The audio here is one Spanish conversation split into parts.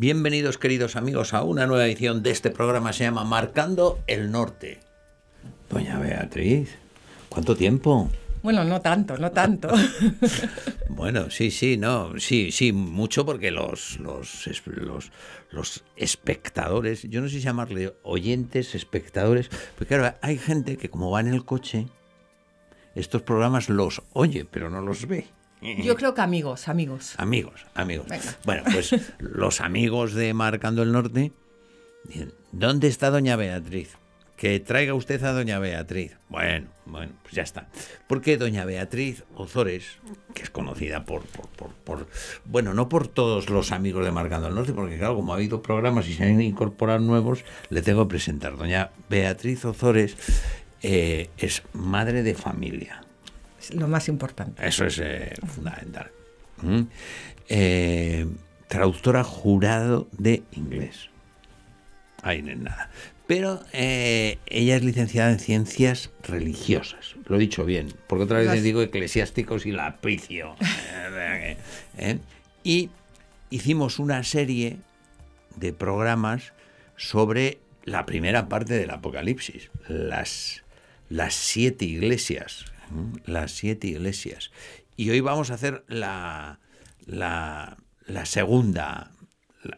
Bienvenidos queridos amigos a una nueva edición de este programa, se llama Marcando el Norte. Doña Beatriz, ¿cuánto tiempo? Bueno, no tanto, no tanto. bueno, sí, sí, no, sí, sí, mucho porque los, los, espectadores, yo no sé llamarle oyentes, espectadores, porque claro, hay gente que como va en el coche, estos programas los oye, pero no los ve. Yo creo que amigos, amigos. Amigos, amigos. Bueno, pues los amigos de Marcando el Norte ¿dónde está doña Beatriz? Que traiga usted a doña Beatriz. Bueno, bueno, pues ya está. Porque doña Beatriz Ozores, que es conocida por, por, por, por bueno, no por todos los amigos de Marcando el Norte, porque claro, como ha habido programas y se han incorporado nuevos, le tengo que presentar. Doña Beatriz Ozores eh, es madre de familia lo más importante. Eso es eh, fundamental. ¿Mm? Eh, traductora jurado de inglés. Ahí no es nada. Pero eh, ella es licenciada en ciencias religiosas. Lo he dicho bien, porque otra vez les digo eclesiásticos y lapicio. y hicimos una serie de programas sobre la primera parte del Apocalipsis, las, las siete iglesias las siete iglesias. Y hoy vamos a hacer la, la, segunda,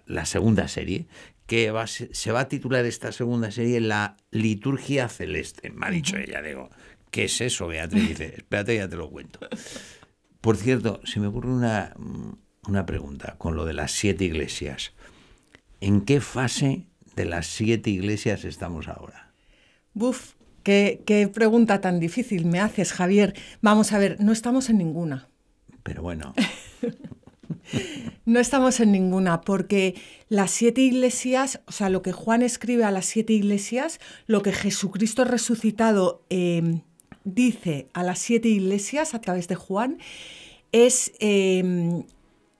la, segunda serie, que se va a titular esta segunda serie La Liturgia Celeste. Me ha dicho ella, digo, ¿qué es eso, Beatriz? Dice, espérate, ya te lo cuento. Por cierto, se me ocurre una, una pregunta con lo de las siete iglesias. ¿En qué fase de las siete iglesias estamos ahora? Buf, Qué, pregunta tan difícil me haces, Javier. Vamos a ver, no estamos en ninguna. Pero bueno. No estamos en ninguna, porque las siete iglesias, o sea, lo que Juan escribe a las siete iglesias, lo que Jesucristo resucitado em, dice a las siete iglesias a través de Juan, es, em,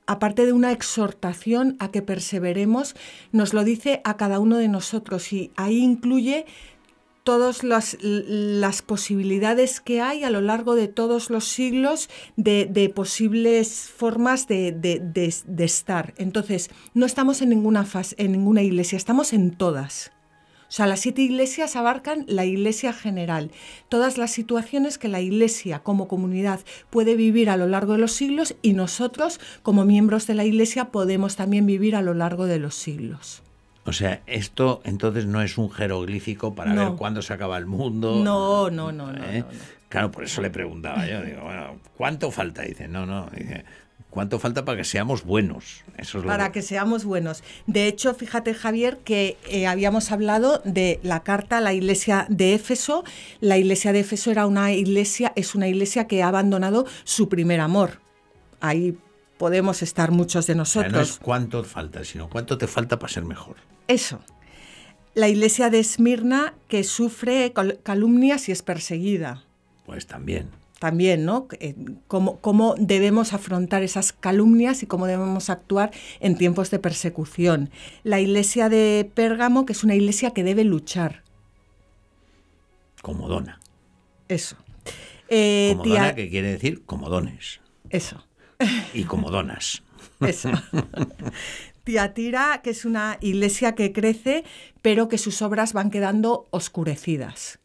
aparte de una exhortación a que perseveremos, nos lo dice a cada uno de nosotros y ahí incluye todas las, posibilidades que hay a lo largo de todos los siglos de, posibles formas de, estar. Entonces, no estamos en ninguna, en ninguna iglesia, estamos en todas. O sea, las siete iglesias abarcan la iglesia general, todas las situaciones que la iglesia como comunidad puede vivir a lo largo de los siglos y nosotros como miembros de la iglesia podemos también vivir a lo largo de los siglos. O sea, esto entonces no es un jeroglífico para ver cuándo se acaba el mundo. ¿eh? No, no, no, Claro, por eso le preguntaba yo. Digo, bueno, ¿cuánto falta? Dice, no, no. Dice, ¿cuánto falta para que seamos buenos? Eso para que... seamos buenos. De hecho, fíjate, Javier, que eh, habíamos hablado de la carta a la iglesia de Éfeso. La iglesia de Éfeso era una iglesia, es una iglesia que ha abandonado su primer amor. Ahí podemos estar muchos de nosotros. no es cuánto falta, sino cuánto te falta para ser mejor. Eso. La iglesia de Esmirna que sufre calumnias y es perseguida. Pues también. También, ¿no? Eh, cómo, cómo debemos afrontar esas calumnias y cómo debemos actuar en tiempos de persecución. La iglesia de Pérgamo, que es una iglesia que debe luchar. Como dona. Eso. Eh, dona, que quiere decir comodones. Eso. Y comodonas. Esa. Tiatira, que es una iglesia que crece, pero que sus obras van quedando oscurecidas.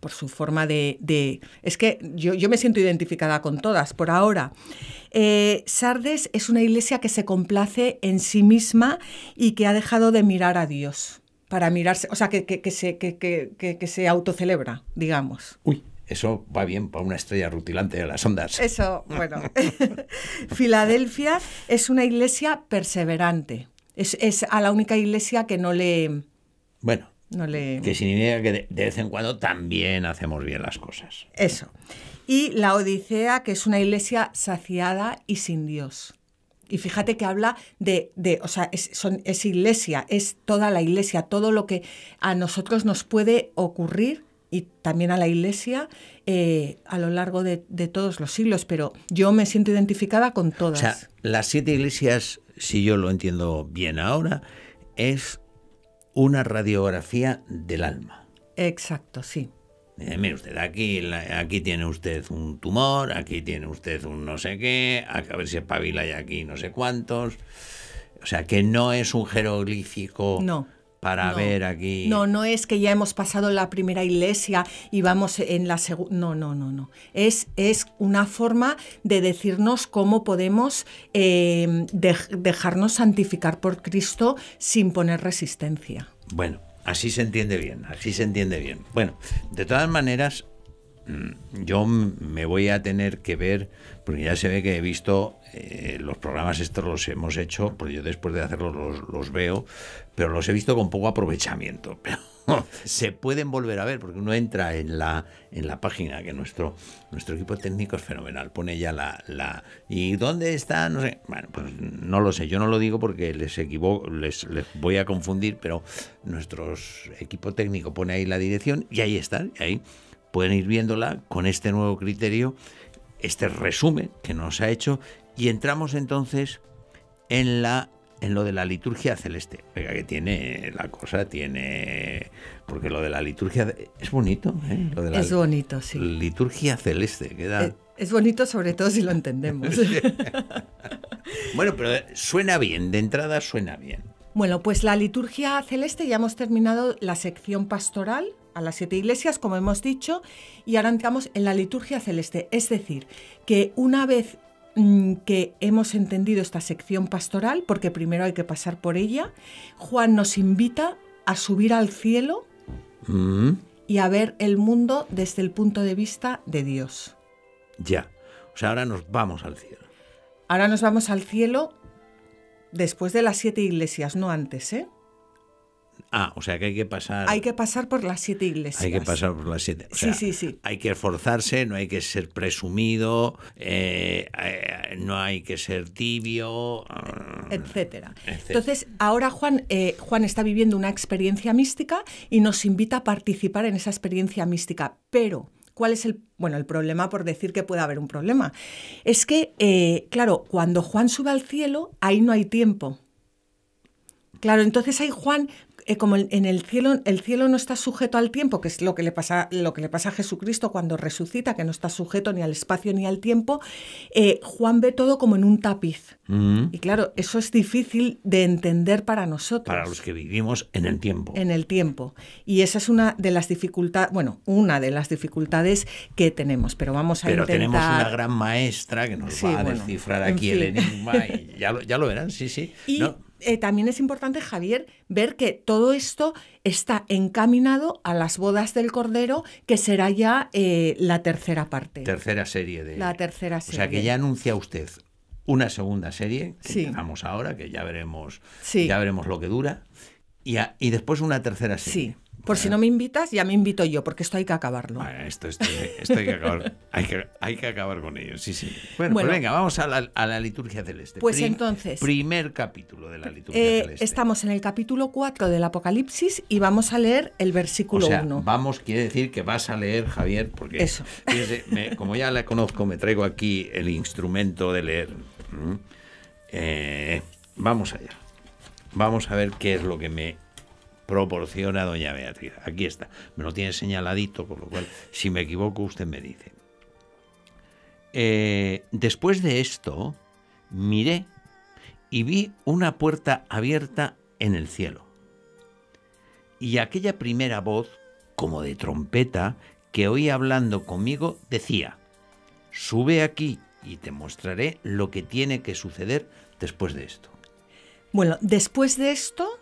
por su forma de... es que yo, yo, me siento identificada con todas por ahora. Eh, Sardes es una iglesia que se complace en sí misma y que ha dejado de mirar a Dios para mirarse, o sea, que, se, que, que se autocelebra, digamos. Uy, eso va bien para una estrella rutilante de las ondas. Eso, bueno. Filadelfia es una iglesia perseverante. Es, a la única iglesia que no le... Bueno, no le... que significa que de, vez en cuando también hacemos bien las cosas. Eso. Y la Odisea, que es una iglesia saciada y sin Dios. Y fíjate que habla de, o sea, es iglesia, es toda la iglesia, todo lo que a nosotros nos puede ocurrir y también a la Iglesia eh, a lo largo de, todos los siglos, pero yo me siento identificada con todas. O sea, las siete iglesias, si yo lo entiendo bien ahora, es una radiografía del alma. Exacto, sí. Eh, mire usted, aquí, aquí tiene usted un tumor, aquí tiene usted un no sé qué, a ver si espabila y aquí no sé cuántos. O sea, que no es un jeroglífico. No para ver aquí. No, no es que ya hemos pasado la primera iglesia y vamos en la segunda. No, no, no, no. Es, es una forma de decirnos cómo podemos eh, dejarnos santificar por Cristo sin poner resistencia. Bueno, así se entiende bien, así se entiende bien. Bueno, de todas maneras, Mm, yo me voy a tener que ver, porque ya se ve que he visto eh, los programas estos los hemos hecho, porque yo después de hacerlos los, veo, pero los he visto con poco aprovechamiento. Pero se pueden volver a ver, porque uno entra en la, en la página, que nuestro, nuestro equipo técnico es fenomenal, pone ya la, ¿Y dónde está? No sé. Bueno, pues no lo sé, yo no lo digo porque les, equivoco, les, les voy a confundir, pero nuestro equipo técnico pone ahí la dirección y ahí están, ahí pueden ir viéndola con este nuevo criterio, este resumen que nos ha hecho, y entramos entonces en la en lo de la liturgia celeste. Oiga, que tiene la cosa, tiene. Porque lo de la liturgia. Es bonito, ¿eh? de la es bonito, sí. Liturgia celeste, queda. Eh, es, bonito, sobre todo si lo entendemos. bueno, pero eh, suena bien, de entrada suena bien. Bueno, pues la liturgia celeste ya hemos terminado la sección pastoral a las siete iglesias, como hemos dicho, y ahora entramos en la liturgia celeste. Es decir, que una vez mm, que hemos entendido esta sección pastoral, porque primero hay que pasar por ella, Juan nos invita a subir al cielo mm. y a ver el mundo desde el punto de vista de Dios. Ya, o sea, ahora nos vamos al cielo. Ahora nos vamos al cielo después de las siete iglesias, no antes, ¿eh? Ah, o sea que hay que pasar. Hay que pasar por las siete iglesias. Hay que pasar por las siete. sí, sí, sí. Hay que esforzarse, no hay que ser presumido, eh, eh, no hay que ser tibio, ah, etcétera. Entonces, ahora Juan, eh, Juan está viviendo una experiencia mística y nos invita a participar en esa experiencia mística. Pero, ¿cuál es el bueno, el problema, por decir que puede haber un problema? Es que, claro, cuando Juan sube al cielo, ahí no hay tiempo. Claro, entonces ahí Juan eh, como en el cielo, el cielo no está sujeto al tiempo, que es lo que le pasa, lo que le pasa a Jesucristo cuando resucita, que no está sujeto ni al espacio ni al tiempo, eh, Juan ve todo como en un tapiz. Mm. Y claro, eso es difícil de entender para nosotros. Para los que vivimos en el tiempo. En el tiempo. Y esa es una de las dificultades, bueno, una de las dificultades que tenemos, pero vamos a intentar... Pero tenemos una gran maestra que nos va a descifrar aquí el enigma y ya lo, verán, sí, sí. Y... Eh, también es importante, Javier, ver que todo esto está encaminado a las bodas del Cordero, que será ya eh, la tercera parte. Tercera serie de... La tercera serie. O sea que ya anuncia usted una segunda serie, que sí. ahora, que ya veremos, ya veremos lo que dura, y, y después una tercera serie. Sí. Por si no me invitas, ya me invito yo, porque esto hay que acabarlo. Ah, esto, hay, que acabar, hay, que, acabar, con ello, sí, sí. Bueno, pues venga, vamos a la, a la liturgia celeste. Pues entonces. Primer capítulo de la eh, liturgia celeste. Estamos en el capítulo 4 del Apocalipsis y vamos a leer el versículo o 1. Vamos, quiere decir que vas a leer, Javier, porque. Eso. como ya la conozco, me traigo aquí el instrumento de leer. Eh, vamos allá. Vamos a ver qué es lo que me proporciona doña Beatriz. Aquí está. Me lo tiene señaladito, por lo cual, si me equivoco, usted me dice. Eh, después de esto, miré y vi una puerta abierta en el cielo. Y aquella primera voz, como de trompeta, que oía hablando conmigo, decía, sube aquí y te mostraré lo que tiene que suceder después de esto. Bueno, después de esto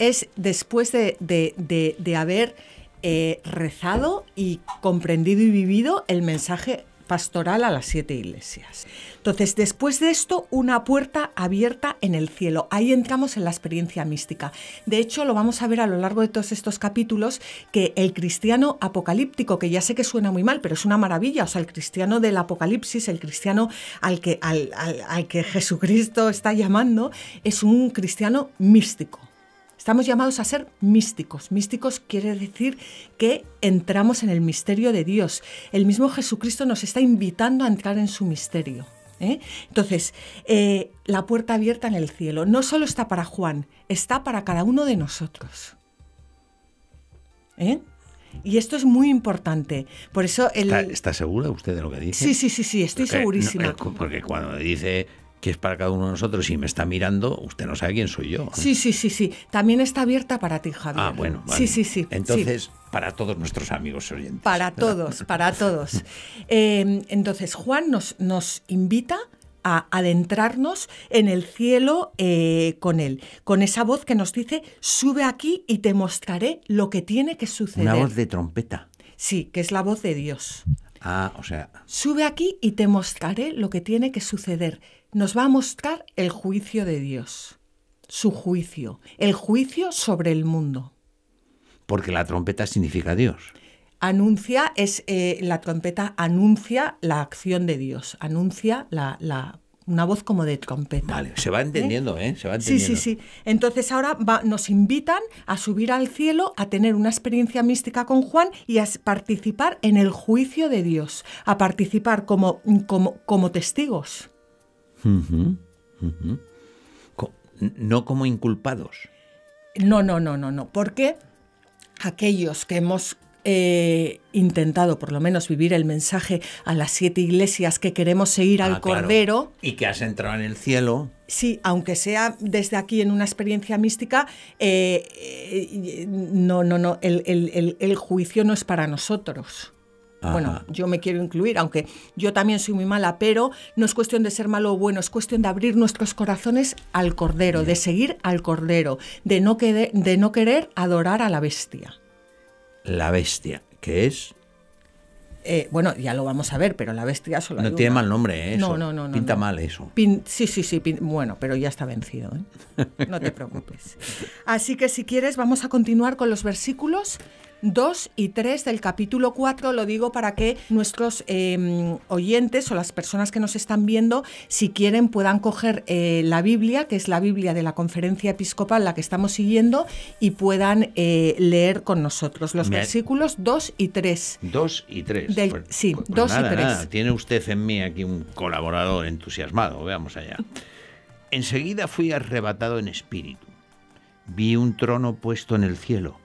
es después de, haber eh, rezado y comprendido y vivido el mensaje pastoral a las siete iglesias. Entonces, después de esto, una puerta abierta en el cielo. Ahí entramos en la experiencia mística. De hecho, lo vamos a ver a lo largo de todos estos capítulos, que el cristiano apocalíptico, que ya sé que suena muy mal, pero es una maravilla, o sea, el cristiano del apocalipsis, el cristiano al que, al que Jesucristo está llamando, es un cristiano místico Estamos llamados a ser místicos. Místicos quiere decir que entramos en el misterio de Dios. El mismo Jesucristo nos está invitando a entrar en su misterio. ¿eh? Entonces, eh, la puerta abierta en el cielo no solo está para Juan, está para cada uno de nosotros. ¿eh? Y esto es muy importante. Por eso ¿Está, segura usted de lo que dice? Sí, sí, sí, sí, estoy segurísima. porque cuando dice que es para cada uno de nosotros, y me está mirando, usted no sabe quién soy yo. ¿eh? Sí, sí, sí, sí. También está abierta para ti, Javier. Ah, bueno. Sí, sí, sí. Entonces, para todos nuestros amigos oyentes. Para todos, para todos. Eh, entonces, Juan nos, nos invita a adentrarnos en el cielo eh, con él, con esa voz que nos dice, sube aquí y te mostraré lo que tiene que suceder. Una voz de trompeta. Sí, que es la voz de Dios. Ah, o sea. Sube aquí y te mostraré lo que tiene que suceder nos va a mostrar el juicio de Dios, su juicio, el juicio sobre el mundo. Porque la trompeta significa Dios. Anuncia es eh, la trompeta anuncia la acción de Dios, anuncia la, una voz como de trompeta. Vale, se va ¿Eh? entendiendo, ¿eh? Se va entendiendo. Sí, sí, sí. Entonces ahora nos invitan a subir al cielo, a tener una experiencia mística con Juan y a participar en el juicio de Dios, a participar como, como, como testigos. No como inculpados. No, no, no, no, no. Porque aquellos que hemos eh, intentado por lo menos vivir el mensaje a las siete iglesias que queremos seguir ah, al Cordero. Y que has entrado en el cielo. Sí, aunque sea desde aquí en una experiencia mística, eh, eh, no, no, no, el, juicio no es para nosotros. Bueno, yo me quiero incluir, aunque yo también soy muy mala, pero no es cuestión de ser malo o bueno, es cuestión de abrir nuestros corazones al Cordero, de seguir al Cordero, de no, de no querer adorar a la bestia. La bestia, ¿qué es? Eh, bueno, ya lo vamos a ver, pero la bestia solo. No tiene mal nombre, ¿eh? No, no, no, Pinta mal eso. sí, sí, sí. Bueno, pero ya está vencido, ¿eh? No te preocupes. Así que si quieres, vamos a continuar con los versículos 2 y 3 del capítulo 4, lo digo para que nuestros em, oyentes o las personas que nos están viendo, si quieren, puedan coger eh, la Biblia, que es la Biblia de la conferencia episcopal, la que estamos siguiendo, y puedan eh, leer con nosotros los versículos 2 y 3. 2 y 3. Pues, sí, 2 pues, pues y 3. tiene usted en mí aquí un colaborador entusiasmado, veamos allá. Enseguida fui arrebatado en espíritu. Vi un trono puesto en el cielo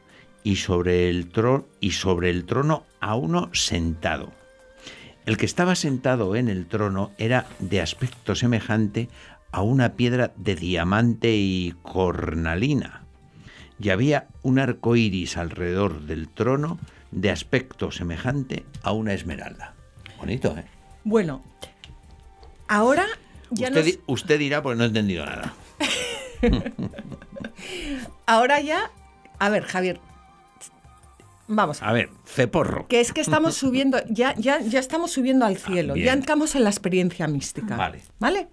y sobre el, trono, a uno sentado. El que estaba sentado en el trono era de aspecto semejante a una piedra de diamante y cornalina. Y había un arco iris alrededor del trono de aspecto semejante a una esmeralda. Bonito, ¿eh? Bueno, ahora ya usted, dirá porque no he entendido nada. ahora ya, a ver, Javier, Vamos. A ver, ceporro. Que es que estamos subiendo, ya, ya, ya estamos subiendo al ah, cielo, ya entramos en la experiencia mística. Vale. ¿Vale?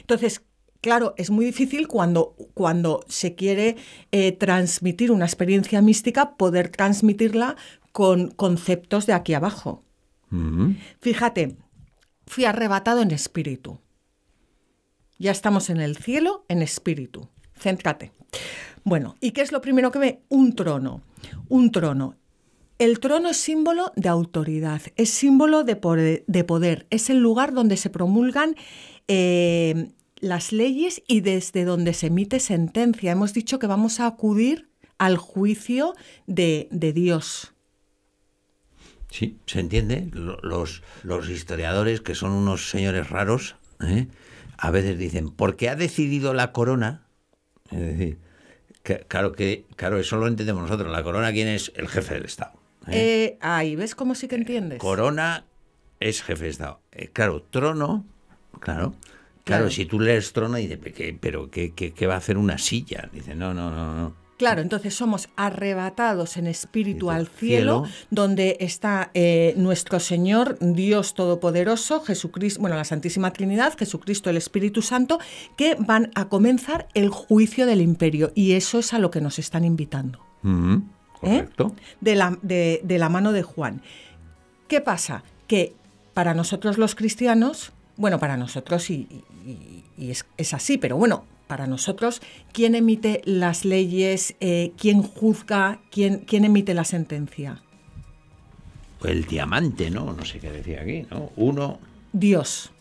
Entonces, claro, es muy difícil cuando, cuando se quiere eh, transmitir una experiencia mística, poder transmitirla con conceptos de aquí abajo. Mm-hmm. Fíjate, fui arrebatado en espíritu. Ya estamos en el cielo en espíritu. Céntrate. Bueno, ¿y qué es lo primero que ve? Un trono. Un trono. El trono es símbolo de autoridad, es símbolo de poder, es el lugar donde se promulgan eh, las leyes y desde donde se emite sentencia. Hemos dicho que vamos a acudir al juicio de, Dios. Sí, se entiende. Los, historiadores, que son unos señores raros, ¿eh? a veces dicen, porque ha decidido la corona, claro, que, claro, eso lo entendemos nosotros, la corona quién es el jefe del Estado. ¿eh? Eh, ahí, ¿ves cómo sí que eh, entiendes? Corona es jefe de Estado. claro, trono, claro. Claro, si tú lees trono y de pero qué, va a hacer una silla? Dice, no, no, no, no. Claro, entonces somos arrebatados en espíritu al cielo, donde está nuestro Señor, Dios Todopoderoso, Jesucristo, bueno, la Santísima Trinidad, Jesucristo, el Espíritu Santo, que van a comenzar el juicio del imperio. Y eso es a lo que nos están invitando. Mm-hmm. ¿Eh? De, la, mano de Juan. ¿Qué pasa? Que para nosotros los cristianos, bueno, para nosotros y, es, así, pero bueno, para nosotros, ¿quién emite las leyes? Eh, ¿Quién juzga? ¿Quién, ¿Quién emite la sentencia? El diamante, ¿no? No sé qué decía aquí, ¿no? Uno. Dios.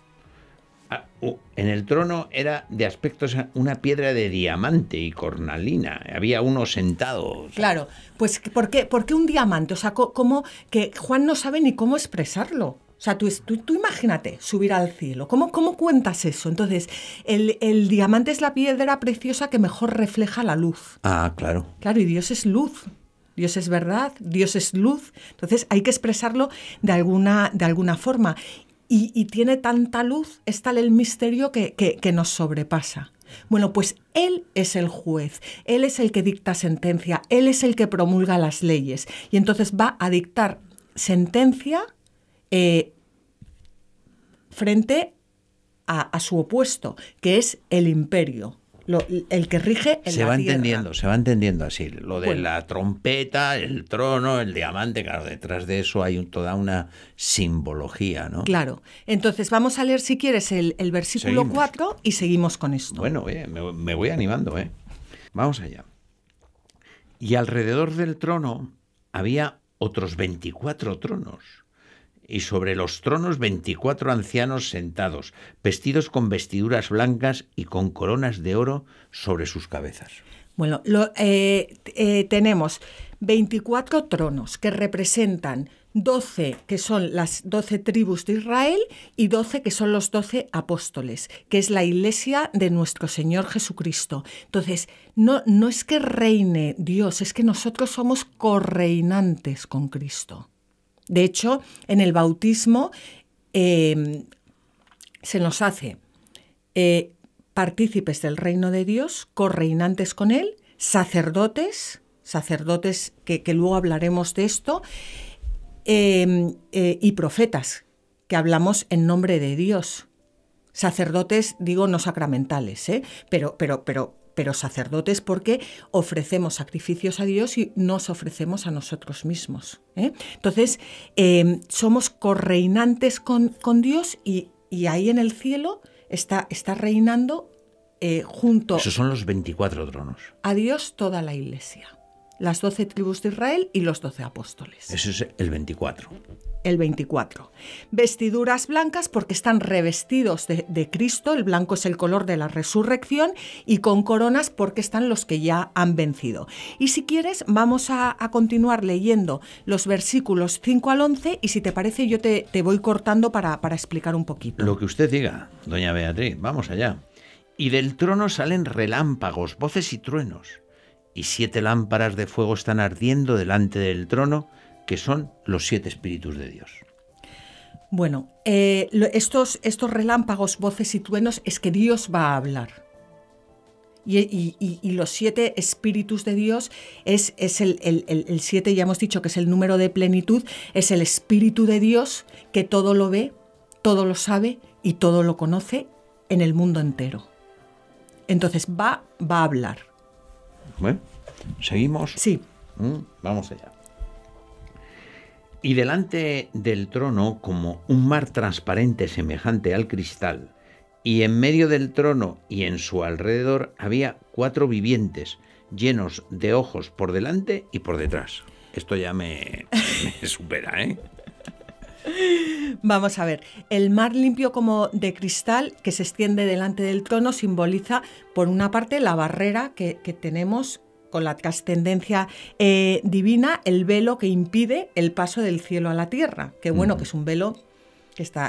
Ah, en el trono era de aspecto una piedra de diamante y cornalina. Había uno sentado. Claro, pues ¿por qué, un diamante? O sea, como que Juan no sabe ni cómo expresarlo. O sea, tú, tú, tú imagínate subir al cielo. ¿Cómo, cuentas eso? Entonces, el, diamante es la piedra preciosa que mejor refleja la luz. Ah, claro. Claro, y Dios es luz. Dios es verdad, Dios es luz. Entonces hay que expresarlo de alguna, de alguna forma y, tiene tanta luz, es tal el misterio que, nos sobrepasa. Bueno, pues Él es el juez, Él es el que dicta sentencia, Él es el que promulga las leyes y entonces va a dictar sentencia eh, frente a su opuesto, que es el imperio el que rige se va entendiendo se va entendiendo así lo de la trompeta el trono el diamante claro detrás de eso hay toda una simbología no claro entonces vamos a leer si quieres el, versículo 4 y seguimos con esto bueno eh, me, me voy animando eh vamos allá y alrededor del trono había otros 24 tronos y sobre los tronos veinticuatro ancianos sentados, vestidos con vestiduras blancas y con coronas de oro sobre sus cabezas. Bueno, eh, eh, tenemos 24 tronos que representan 12 que son las 12 tribus de Israel y 12 que son los 12 apóstoles, que es la iglesia de nuestro Señor Jesucristo. Entonces, no, no es que reine Dios, es que nosotros somos correinantes con Cristo. De hecho, en el bautismo em, se nos hace eh, partícipes del reino de Dios, correinantes con Él, sacerdotes, sacerdotes que, luego hablaremos de esto, em, eh, y profetas, que hablamos en nombre de Dios. Sacerdotes, digo, no sacramentales, ¿eh? pero, pero, pero pero sacerdotes porque ofrecemos sacrificios a Dios y nos ofrecemos a nosotros mismos. ¿eh? Entonces, em, somos correinantes con, con Dios y, ahí en el cielo está, está reinando eh, junto... son los A Dios toda la iglesia las doce tribus de Israel y los doce apóstoles. Eso es el 24. El 24. Vestiduras blancas porque están revestidos de, Cristo, el blanco es el color de la resurrección, y con coronas porque están los que ya han vencido. Y si quieres, vamos a, continuar leyendo los versículos 5 al 11 y si te parece yo te, voy cortando para, para explicar un poquito. Lo que usted diga, doña Beatriz, vamos allá. Y del trono salen relámpagos, voces y truenos y siete lámparas de fuego están ardiendo delante del trono, que son los siete espíritus de Dios. Bueno, eh, estos, estos relámpagos, voces y truenos es que Dios va a hablar. Y, los siete espíritus de Dios es, es el, el, siete, ya hemos dicho que es el número de plenitud, es el espíritu de Dios que todo lo ve, todo lo sabe y todo lo conoce en el mundo entero. Entonces va, va a hablar. Bueno, ¿seguimos? Sí. Mm, vamos allá. Y delante del trono, como un mar transparente semejante al cristal, y en medio del trono y en su alrededor había cuatro vivientes, llenos de ojos por delante y por detrás. Esto ya me, me supera, ¿eh? Vamos a ver, el mar limpio como de cristal que se extiende delante del trono simboliza, por una parte, la barrera que, tenemos con la trascendencia eh, divina, el velo que impide el paso del cielo a la tierra, que bueno, que es un velo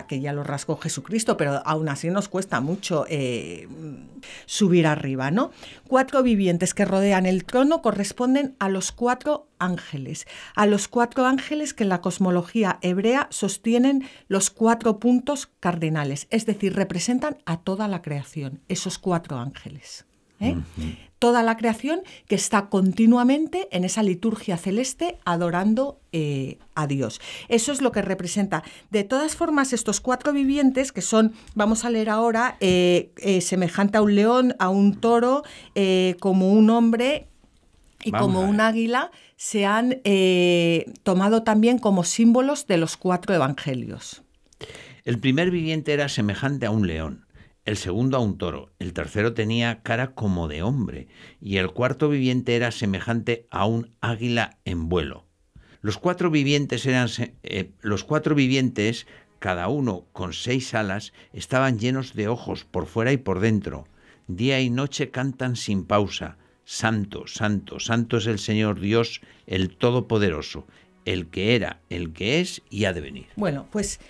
que, ya lo rasgó Jesucristo, pero aún así nos cuesta mucho eh, subir arriba, ¿no? Cuatro vivientes que rodean el trono corresponden a los cuatro ángeles, a los cuatro ángeles que en la cosmología hebrea sostienen los cuatro puntos cardinales, es decir, representan a toda la creación, esos cuatro ángeles. ¿eh? Toda la creación que está continuamente en esa liturgia celeste adorando eh, a Dios. Eso es lo que representa. De todas formas, estos cuatro vivientes, que son, vamos a leer ahora, eh, semejante a un león, a un toro, como un hombre y como un águila se han tomado también como símbolos de los cuatro evangelios. El primer viviente era semejante a un león el segundo a un toro, el tercero tenía cara como de hombre, y el cuarto viviente era semejante a un águila en vuelo. Los cuatro vivientes eran eh, los cuatro vivientes, cada uno con seis alas, estaban llenos de ojos por fuera y por dentro. Día y noche cantan sin pausa. Santo, santo, santo es el Señor Dios, el Todopoderoso, el que era, el que es y ha de venir. Bueno, pues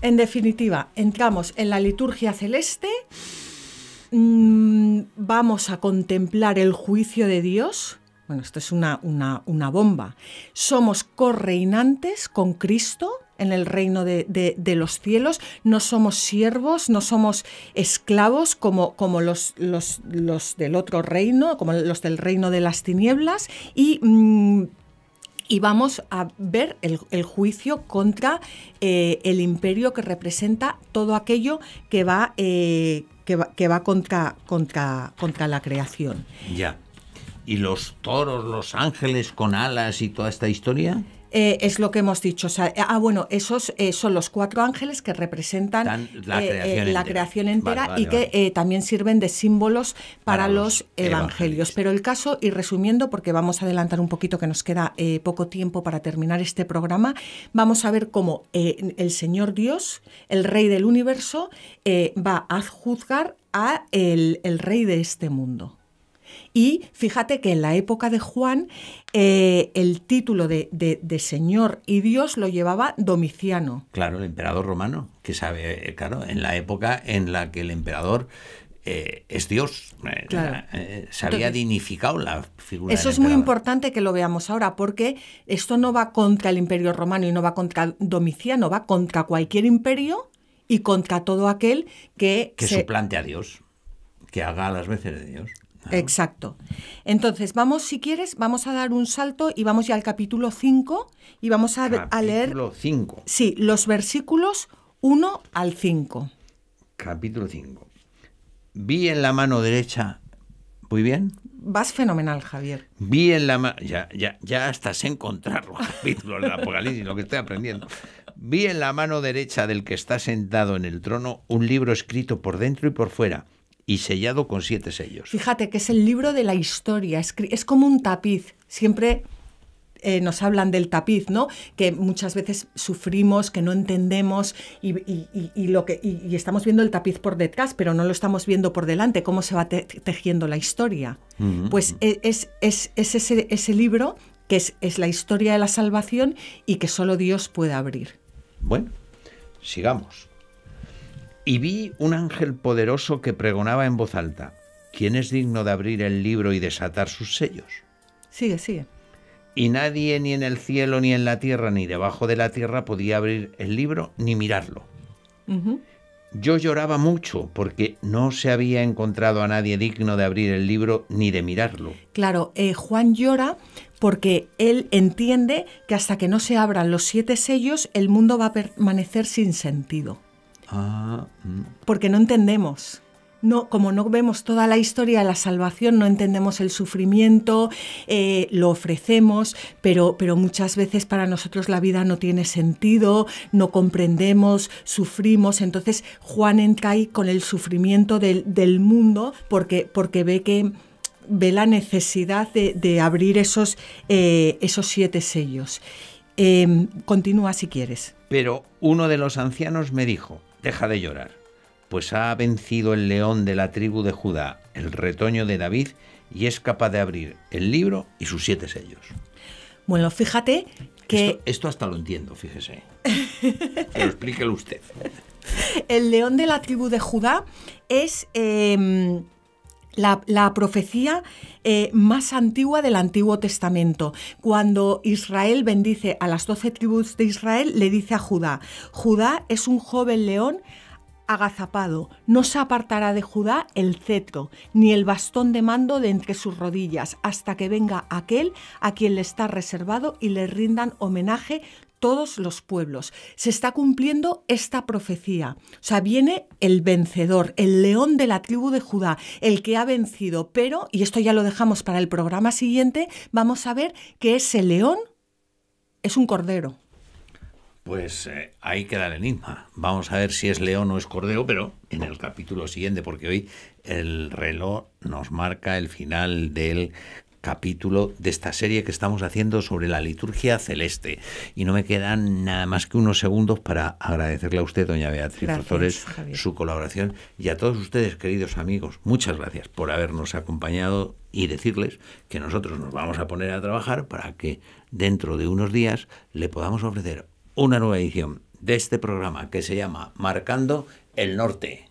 en definitiva, entramos en la liturgia celeste, mm, vamos a contemplar el juicio de Dios. Bueno, esto es una, una, bomba. Somos correinantes con Cristo en el reino de, los cielos, no somos siervos, no somos esclavos como, como los, los, del otro reino, como los del reino de las tinieblas, y mm, y vamos a ver el, juicio contra eh, el imperio que representa todo aquello eh, que va, que va, contra, contra, contra la creación. Ya. ¿Y los toros, los ángeles con alas y toda esta historia? Eh, es lo que hemos dicho. ah, bueno, esos eh, son los cuatro ángeles que representan la, eh, creación entera y que también sirven de símbolos para, los, evangelios. Pero el caso, y resumiendo, porque vamos a adelantar un poquito que nos queda poco tiempo para terminar este programa, vamos a ver cómo el Señor Dios, el Rey del Universo, va a juzgar a el Rey de este mundo. Y fíjate que en la época de Juan eh, el título de, de, Señor y Dios lo llevaba Domiciano. Claro, el emperador romano, que sabe, eh, claro, en la época en la que el emperador eh, es Dios. se había dignificado la figura. Eso es muy importante que lo veamos ahora, porque esto no va contra el imperio romano y no va contra Domiciano, va contra cualquier imperio y contra todo aquel que... Que se... suplante a Dios, que haga las veces de Dios. Exacto. Entonces, vamos, si quieres, vamos a dar un salto y vamos ya al capítulo 5 y vamos a, leer... Capítulo 5. Sí, los versículos 1 al 5. Capítulo 5. Vi en la mano derecha... Muy bien. Vas fenomenal, Javier. Vi en la mano... Ya, ya, ya hasta sé encontrar los capítulos del Apocalipsis, lo que estoy aprendiendo. Vi en la mano derecha del que está sentado en el trono un libro escrito por dentro y por fuera y sellado con siete sellos. Fíjate que es el libro de la historia, es, como un tapiz, siempre... Eh, nos hablan del tapiz, ¿no? Que muchas veces sufrimos, que no entendemos y, lo que y, estamos viendo el tapiz por detrás, pero no lo estamos viendo por delante, cómo se va tejiendo la historia. Pues e-, es, es, ese, ese, libro que es la historia de la salvación y que solo Dios puede abrir. Bueno, sigamos. Y vi un ángel poderoso que pregonaba en voz alta, ¿quién es digno de abrir el libro y desatar sus sellos? Sigue, sigue. Y nadie ni en el cielo, ni en la tierra, ni debajo de la tierra podía abrir el libro ni mirarlo. Yo lloraba mucho porque no se había encontrado a nadie digno de abrir el libro ni de mirarlo. Claro, eh, Juan llora porque él entiende que hasta que no se abran los siete sellos el mundo va a permanecer sin sentido. Ah, mm. Porque no entendemos. No, como no vemos toda la historia de la salvación, no entendemos el sufrimiento, eh, lo ofrecemos, pero, pero muchas veces para nosotros la vida no tiene sentido, no comprendemos, sufrimos. Entonces Juan entra ahí con el sufrimiento del, mundo porque, porque ve que, ve la necesidad de, abrir esos, eh, esos, siete sellos. Em, continúa si quieres. Pero uno de los ancianos me dijo, deja de llorar, pues ha vencido el león de la tribu de Judá, el retoño de David, y es capaz de abrir el libro y sus siete sellos. Bueno, fíjate que... Esto, hasta lo entiendo, fíjese. Pero explíquelo usted. El león de la tribu de Judá es... Em, la, profecía eh, más antigua del Antiguo Testamento. Cuando Israel bendice a las doce tribus de Israel, le dice a Judá, Judá es un joven león agazapado, no se apartará de Judá el cetro, ni el bastón de mando de entre sus rodillas, hasta que venga aquel a quien le está reservado y le rindan homenaje todos los pueblos. Se está cumpliendo esta profecía. O sea, viene el vencedor, el león de la tribu de Judá, el que ha vencido. Pero, y esto ya lo dejamos para el programa siguiente, vamos a ver que ese león es un cordero. Pues eh, ahí queda el enigma. Vamos a ver si es león o es cordero, pero en el capítulo siguiente, porque hoy el reloj nos marca el final del capítulo de esta serie que estamos haciendo sobre la liturgia celeste. Y no me quedan nada más que unos segundos para agradecerle a usted, doña Beatriz su colaboración y a todos ustedes, queridos amigos, muchas gracias por habernos acompañado y decirles que nosotros nos vamos a poner a trabajar para que dentro de unos días le podamos ofrecer una nueva edición de este programa que se llama Marcando el Norte.